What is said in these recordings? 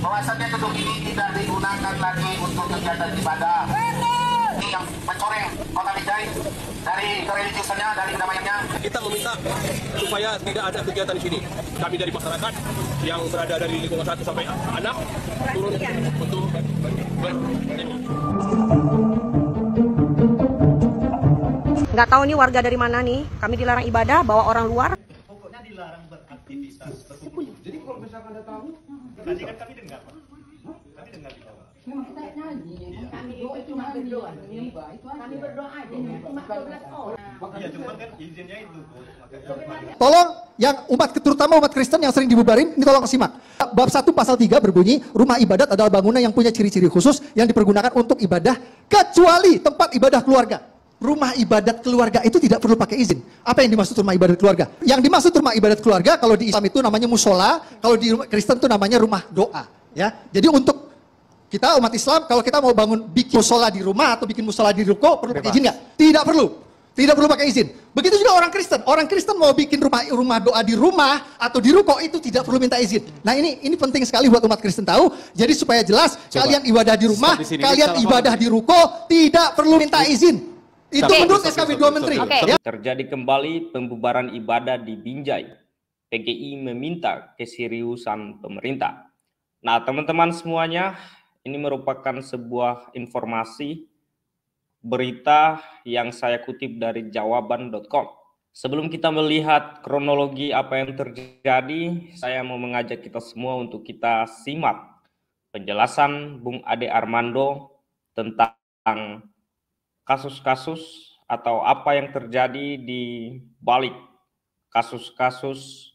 Bahwasannya gedung ini tidak digunakan lagi untuk kegiatan ibadah. Ini yang mencoreng kota Binjai dari kereligiusannya, dari kedamaiannya. Kita meminta supaya tidak ada kegiatan di sini. Kami dari masyarakat yang berada dari lingkungan satu sampai anak turun untuk ber nggak tahu nih warga dari mana nih kami dilarang ibadah bawa orang luar pokoknya dilarang ber jadi kalau misalkan ada tamu, kan kami dengar, iya, kan Tolong yang umat terutama umat Kristen yang sering dibubarin ini tolong simak. Bab 1 pasal 3 berbunyi rumah ibadat adalah bangunan yang punya ciri-ciri khusus yang dipergunakan untuk ibadah kecuali tempat ibadah keluarga rumah ibadat keluarga itu tidak perlu pakai izin. Apa yang dimaksud rumah ibadat keluarga? Yang dimaksud rumah ibadat keluarga kalau di Islam itu namanya musola, kalau di Kristen itu namanya rumah doa. Ya, jadi untuk kita umat Islam kalau kita mau bangun bikin musola di rumah atau bikin musola di ruko perlu pakai izin nggak? Tidak perlu. Tidak perlu pakai izin. Begitu juga orang Kristen. Orang Kristen mau bikin rumah rumah doa di rumah atau di ruko itu tidak perlu minta izin. Nah ini ini penting sekali buat umat Kristen tahu. Jadi supaya jelas Coba. kalian ibadah di rumah, di kalian ibadah di ruko tidak perlu minta izin. Itu menurut SKB dua menteri. Terjadi kembali pembubaran ibadah di Binjai. PGI meminta keseriusan pemerintah. Nah, teman-teman semuanya, ini merupakan sebuah informasi berita yang saya kutip dari jawaban.com. Sebelum kita melihat kronologi apa yang terjadi, saya mau mengajak kita semua untuk kita simak penjelasan Bung Ade Armando tentang kasus-kasus atau apa yang terjadi di balik kasus-kasus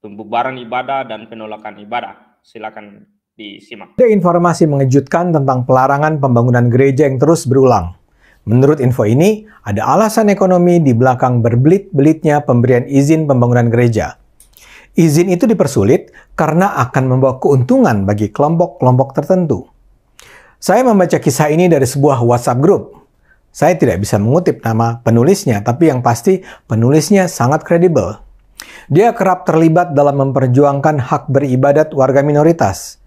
pembubaran ibadah dan penolakan ibadah. Silakan disimak. Ada informasi mengejutkan tentang pelarangan pembangunan gereja yang terus berulang. Menurut info ini, ada alasan ekonomi di belakang berbelit-belitnya pemberian izin pembangunan gereja. Izin itu dipersulit karena akan membawa keuntungan bagi kelompok-kelompok tertentu. Saya membaca kisah ini dari sebuah WhatsApp group saya tidak bisa mengutip nama penulisnya, tapi yang pasti penulisnya sangat kredibel. Dia kerap terlibat dalam memperjuangkan hak beribadat warga minoritas.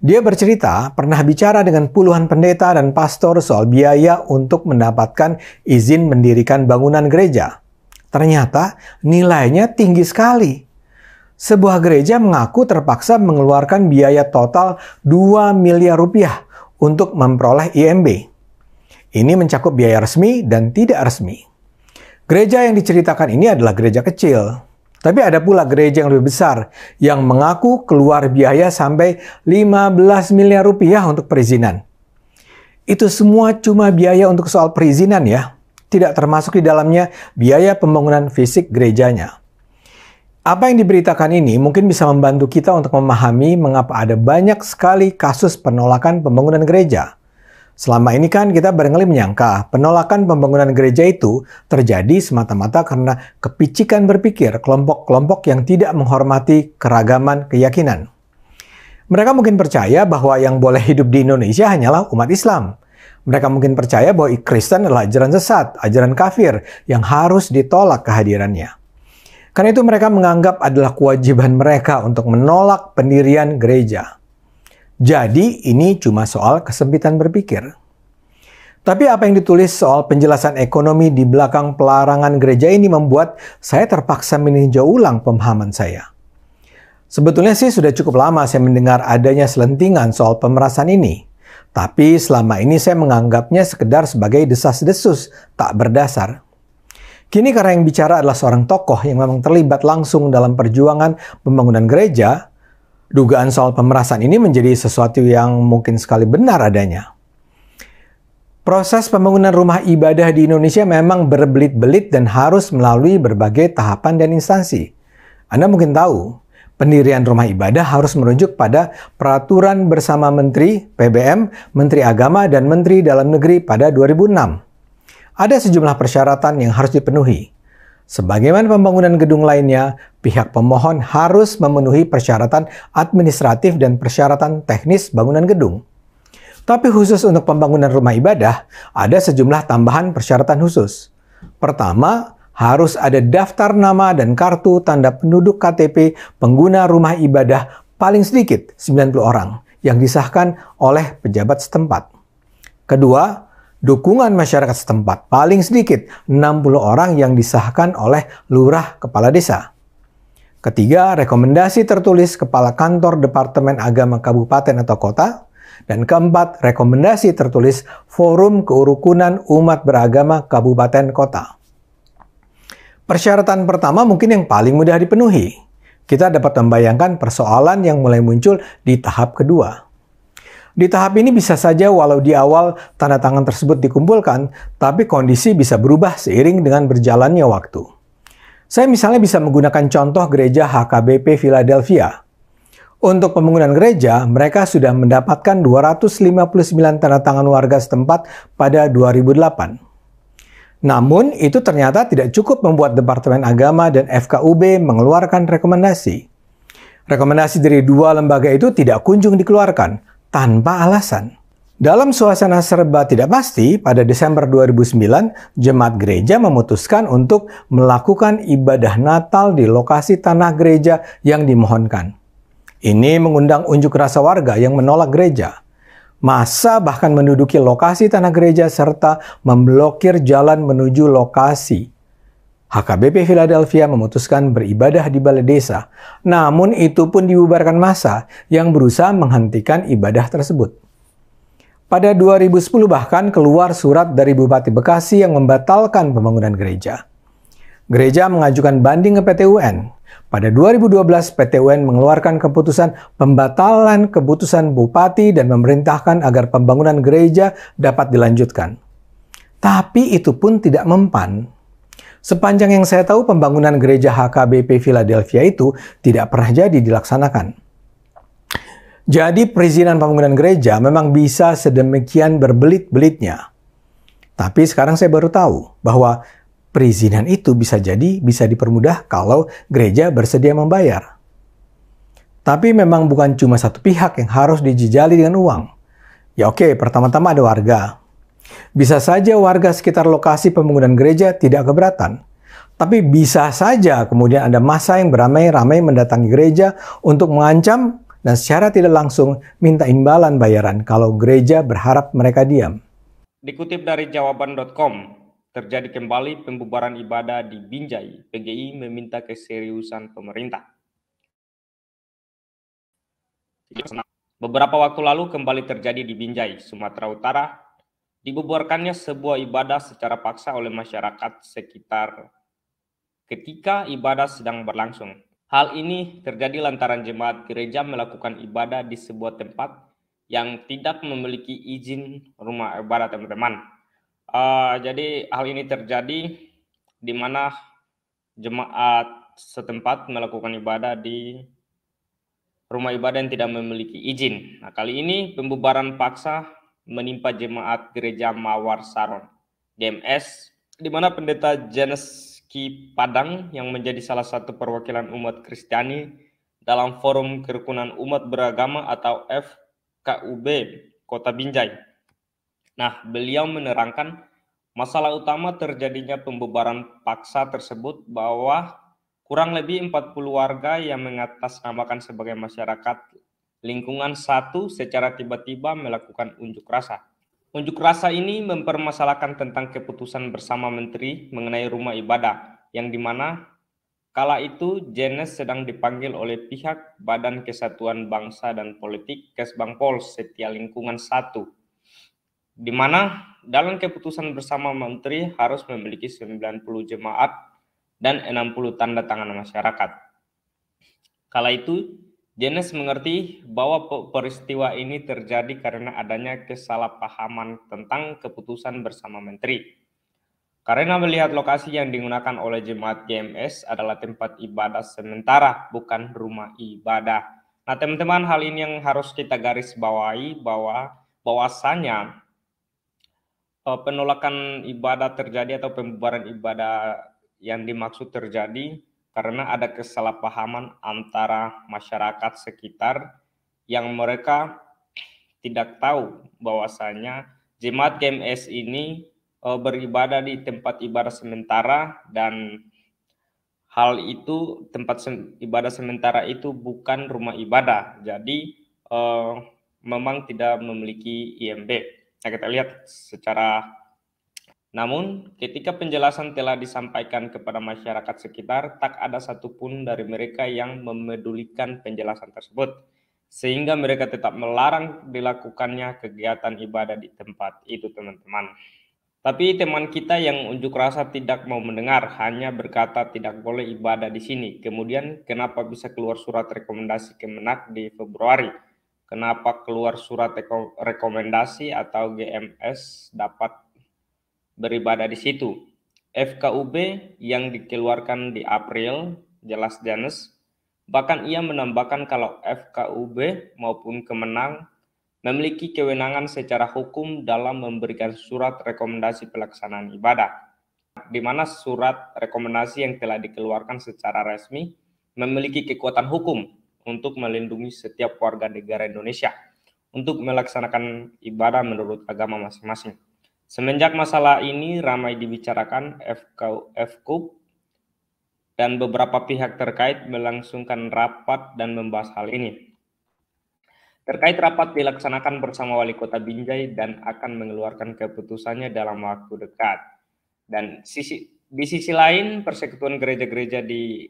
Dia bercerita pernah bicara dengan puluhan pendeta dan pastor soal biaya untuk mendapatkan izin mendirikan bangunan gereja. Ternyata nilainya tinggi sekali. Sebuah gereja mengaku terpaksa mengeluarkan biaya total 2 miliar rupiah untuk memperoleh IMB. Ini mencakup biaya resmi dan tidak resmi. Gereja yang diceritakan ini adalah gereja kecil. Tapi ada pula gereja yang lebih besar yang mengaku keluar biaya sampai 15 miliar rupiah untuk perizinan. Itu semua cuma biaya untuk soal perizinan ya. Tidak termasuk di dalamnya biaya pembangunan fisik gerejanya. Apa yang diberitakan ini mungkin bisa membantu kita untuk memahami mengapa ada banyak sekali kasus penolakan pembangunan gereja. Selama ini kan kita barangkali menyangka penolakan pembangunan gereja itu terjadi semata-mata karena kepicikan berpikir kelompok-kelompok yang tidak menghormati keragaman keyakinan. Mereka mungkin percaya bahwa yang boleh hidup di Indonesia hanyalah umat Islam. Mereka mungkin percaya bahwa Kristen adalah ajaran sesat, ajaran kafir yang harus ditolak kehadirannya. Karena itu mereka menganggap adalah kewajiban mereka untuk menolak pendirian gereja. Jadi ini cuma soal kesempitan berpikir. Tapi apa yang ditulis soal penjelasan ekonomi di belakang pelarangan gereja ini membuat saya terpaksa meninjau ulang pemahaman saya. Sebetulnya sih sudah cukup lama saya mendengar adanya selentingan soal pemerasan ini. Tapi selama ini saya menganggapnya sekedar sebagai desas-desus, tak berdasar. Kini karena yang bicara adalah seorang tokoh yang memang terlibat langsung dalam perjuangan pembangunan gereja, dugaan soal pemerasan ini menjadi sesuatu yang mungkin sekali benar adanya. Proses pembangunan rumah ibadah di Indonesia memang berbelit-belit dan harus melalui berbagai tahapan dan instansi. Anda mungkin tahu, pendirian rumah ibadah harus merujuk pada peraturan bersama Menteri PBM, Menteri Agama, dan Menteri Dalam Negeri pada 2006. Ada sejumlah persyaratan yang harus dipenuhi, Sebagaimana pembangunan gedung lainnya, pihak pemohon harus memenuhi persyaratan administratif dan persyaratan teknis bangunan gedung. Tapi khusus untuk pembangunan rumah ibadah, ada sejumlah tambahan persyaratan khusus. Pertama, harus ada daftar nama dan kartu tanda penduduk KTP pengguna rumah ibadah paling sedikit 90 orang yang disahkan oleh pejabat setempat. Kedua, dukungan masyarakat setempat paling sedikit 60 orang yang disahkan oleh lurah kepala desa. Ketiga, rekomendasi tertulis kepala kantor Departemen Agama Kabupaten atau Kota. Dan keempat, rekomendasi tertulis Forum Keurukunan Umat Beragama Kabupaten Kota. Persyaratan pertama mungkin yang paling mudah dipenuhi. Kita dapat membayangkan persoalan yang mulai muncul di tahap kedua. Di tahap ini bisa saja walau di awal tanda tangan tersebut dikumpulkan, tapi kondisi bisa berubah seiring dengan berjalannya waktu. Saya misalnya bisa menggunakan contoh gereja HKBP Philadelphia. Untuk pembangunan gereja, mereka sudah mendapatkan 259 tanda tangan warga setempat pada 2008. Namun, itu ternyata tidak cukup membuat Departemen Agama dan FKUB mengeluarkan rekomendasi. Rekomendasi dari dua lembaga itu tidak kunjung dikeluarkan, tanpa alasan. Dalam suasana serba tidak pasti, pada Desember 2009, jemaat gereja memutuskan untuk melakukan ibadah Natal di lokasi tanah gereja yang dimohonkan. Ini mengundang unjuk rasa warga yang menolak gereja. Masa bahkan menduduki lokasi tanah gereja serta memblokir jalan menuju lokasi. HKBP Philadelphia memutuskan beribadah di balai desa, namun itu pun dibubarkan massa yang berusaha menghentikan ibadah tersebut. Pada 2010 bahkan keluar surat dari Bupati Bekasi yang membatalkan pembangunan gereja. Gereja mengajukan banding ke PT UN. Pada 2012, PT UN mengeluarkan keputusan pembatalan keputusan Bupati dan memerintahkan agar pembangunan gereja dapat dilanjutkan. Tapi itu pun tidak mempan. Sepanjang yang saya tahu pembangunan gereja HKBP Philadelphia itu tidak pernah jadi dilaksanakan. Jadi perizinan pembangunan gereja memang bisa sedemikian berbelit-belitnya. Tapi sekarang saya baru tahu bahwa perizinan itu bisa jadi bisa dipermudah kalau gereja bersedia membayar. Tapi memang bukan cuma satu pihak yang harus dijejali dengan uang. Ya oke, pertama-tama ada warga, bisa saja warga sekitar lokasi pembangunan gereja tidak keberatan. Tapi bisa saja kemudian ada masa yang beramai-ramai mendatangi gereja untuk mengancam dan secara tidak langsung minta imbalan bayaran kalau gereja berharap mereka diam. Dikutip dari jawaban.com, terjadi kembali pembubaran ibadah di Binjai, PGI meminta keseriusan pemerintah. Beberapa waktu lalu kembali terjadi di Binjai, Sumatera Utara, Dibubarkannya sebuah ibadah secara paksa oleh masyarakat sekitar ketika ibadah sedang berlangsung. Hal ini terjadi lantaran jemaat gereja melakukan ibadah di sebuah tempat yang tidak memiliki izin rumah ibadah teman-teman. Uh, jadi hal ini terjadi di mana jemaat setempat melakukan ibadah di rumah ibadah yang tidak memiliki izin. Nah, kali ini pembubaran paksa menimpa jemaat gereja Mawar Saron, GMS, di mana pendeta Janes Ki Padang yang menjadi salah satu perwakilan umat Kristiani dalam Forum Kerukunan Umat Beragama atau FKUB Kota Binjai. Nah, beliau menerangkan masalah utama terjadinya pembubaran paksa tersebut bahwa kurang lebih 40 warga yang mengatasnamakan sebagai masyarakat lingkungan satu secara tiba-tiba melakukan unjuk rasa. Unjuk rasa ini mempermasalahkan tentang keputusan bersama menteri mengenai rumah ibadah, yang dimana kala itu Jenes sedang dipanggil oleh pihak Badan Kesatuan Bangsa dan Politik Kesbangpol setia lingkungan satu, di mana dalam keputusan bersama menteri harus memiliki 90 jemaat dan 60 tanda tangan masyarakat. Kala itu, Jenis mengerti bahwa peristiwa ini terjadi karena adanya kesalahpahaman tentang keputusan bersama menteri. Karena melihat lokasi yang digunakan oleh jemaat GMS adalah tempat ibadah sementara, bukan rumah ibadah. Nah, teman-teman, hal ini yang harus kita garis bawahi bahwa bahwasanya eh, penolakan ibadah terjadi atau pembubaran ibadah yang dimaksud terjadi karena ada kesalahpahaman antara masyarakat sekitar yang mereka tidak tahu bahwasanya jemaat GMS ini e, beribadah di tempat ibadah sementara dan hal itu tempat ibadah sementara itu bukan rumah ibadah. Jadi e, memang tidak memiliki IMB. Nah, kita lihat secara namun, ketika penjelasan telah disampaikan kepada masyarakat sekitar, tak ada satupun dari mereka yang memedulikan penjelasan tersebut, sehingga mereka tetap melarang dilakukannya kegiatan ibadah di tempat itu, teman-teman. Tapi teman kita yang unjuk rasa tidak mau mendengar, hanya berkata tidak boleh ibadah di sini. Kemudian kenapa bisa keluar surat rekomendasi Kemenak di Februari? Kenapa keluar surat rekomendasi atau GMS dapat beribadah di situ. FKUB yang dikeluarkan di April jelas Danes, bahkan ia menambahkan kalau FKUB maupun Kemenang memiliki kewenangan secara hukum dalam memberikan surat rekomendasi pelaksanaan ibadah, di mana surat rekomendasi yang telah dikeluarkan secara resmi memiliki kekuatan hukum untuk melindungi setiap warga negara Indonesia untuk melaksanakan ibadah menurut agama masing-masing. Semenjak masalah ini ramai dibicarakan, FKUP dan beberapa pihak terkait melangsungkan rapat dan membahas hal ini. Terkait rapat dilaksanakan bersama Wali Kota Binjai dan akan mengeluarkan keputusannya dalam waktu dekat. Dan sisi, di sisi lain, Persekutuan Gereja-Gereja di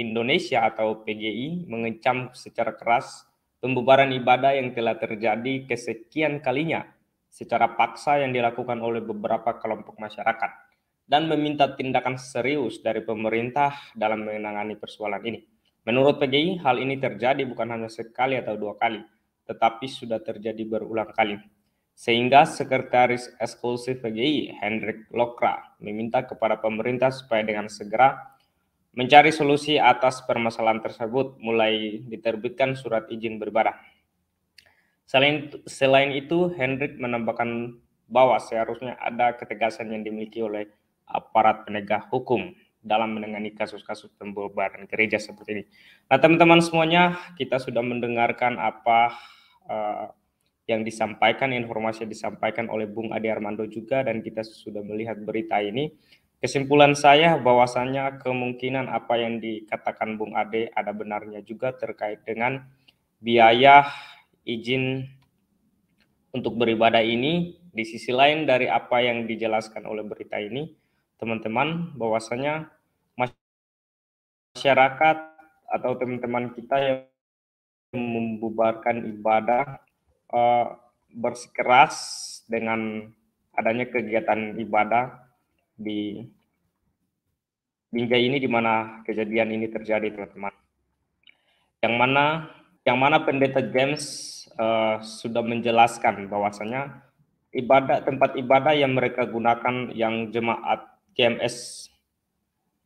Indonesia atau PGI mengecam secara keras pembubaran ibadah yang telah terjadi kesekian kalinya secara paksa yang dilakukan oleh beberapa kelompok masyarakat dan meminta tindakan serius dari pemerintah dalam menangani persoalan ini. Menurut PGI, hal ini terjadi bukan hanya sekali atau dua kali, tetapi sudah terjadi berulang kali. Sehingga Sekretaris Eksklusif PGI, Hendrik Lokra, meminta kepada pemerintah supaya dengan segera mencari solusi atas permasalahan tersebut mulai diterbitkan surat izin berbarang. Selain selain itu, Hendrik menambahkan bahwa seharusnya ada ketegasan yang dimiliki oleh aparat penegak hukum dalam menangani kasus-kasus pembubaran gereja seperti ini. Nah, teman-teman semuanya, kita sudah mendengarkan apa uh, yang disampaikan, informasi yang disampaikan oleh Bung Ade Armando juga, dan kita sudah melihat berita ini. Kesimpulan saya bahwasannya kemungkinan apa yang dikatakan Bung Ade ada benarnya juga terkait dengan biaya izin untuk beribadah ini di sisi lain dari apa yang dijelaskan oleh berita ini teman-teman bahwasanya masyarakat atau teman-teman kita yang membubarkan ibadah uh, bersikeras dengan adanya kegiatan ibadah di Binjai ini di mana kejadian ini terjadi teman-teman. Yang mana yang mana pendeta James uh, sudah menjelaskan bahwasanya ibadah tempat ibadah yang mereka gunakan yang jemaat GMS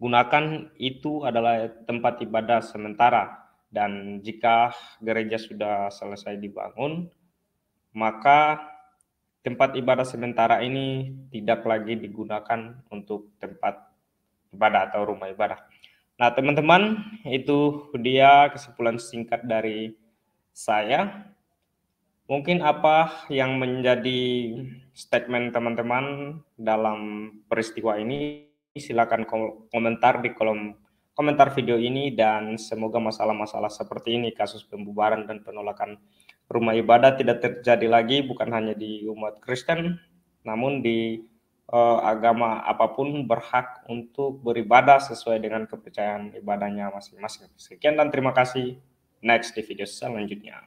gunakan itu adalah tempat ibadah sementara dan jika gereja sudah selesai dibangun maka tempat ibadah sementara ini tidak lagi digunakan untuk tempat ibadah atau rumah ibadah. Nah, teman-teman, itu dia kesimpulan singkat dari saya. Mungkin apa yang menjadi statement teman-teman dalam peristiwa ini, silakan komentar di kolom komentar video ini dan semoga masalah-masalah seperti ini, kasus pembubaran dan penolakan rumah ibadah tidak terjadi lagi bukan hanya di umat Kristen, namun di uh, agama apapun berhak untuk beribadah sesuai dengan kepercayaan ibadahnya masing-masing. Sekian dan terima kasih. Next di video selanjutnya.